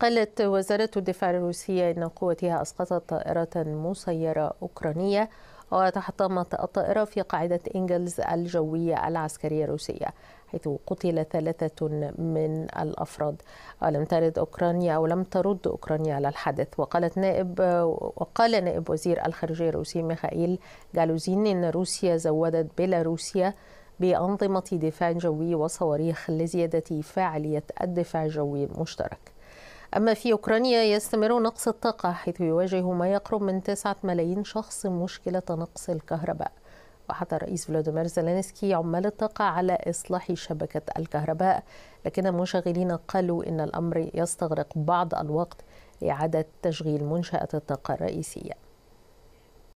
قالت وزارة الدفاع الروسية إن قوتها أسقطت طائرة مسيرة أوكرانية وتحطمت الطائرة في قاعدة إنجلز الجوية العسكرية الروسية حيث قتل ثلاثة من الأفراد ولم ترد أوكرانيا أو لم ترد أوكرانيا على الحدث وقالت نائب وقال نائب وزير الخارجية الروسي ميخائيل جالوزين إن روسيا زودت بيلاروسيا بأنظمة دفاع جوي وصواريخ لزيادة فاعلية الدفاع الجوي المشترك أما في أوكرانيا يستمر نقص الطاقة حيث يواجه ما يقرب من 9 ملايين شخص مشكلة نقص الكهرباء وحتى الرئيس فلاديمير زلانسكي عمال الطاقة على إصلاح شبكة الكهرباء لكن المشغلين قالوا إن الأمر يستغرق بعض الوقت لإعادة تشغيل منشأة الطاقة الرئيسية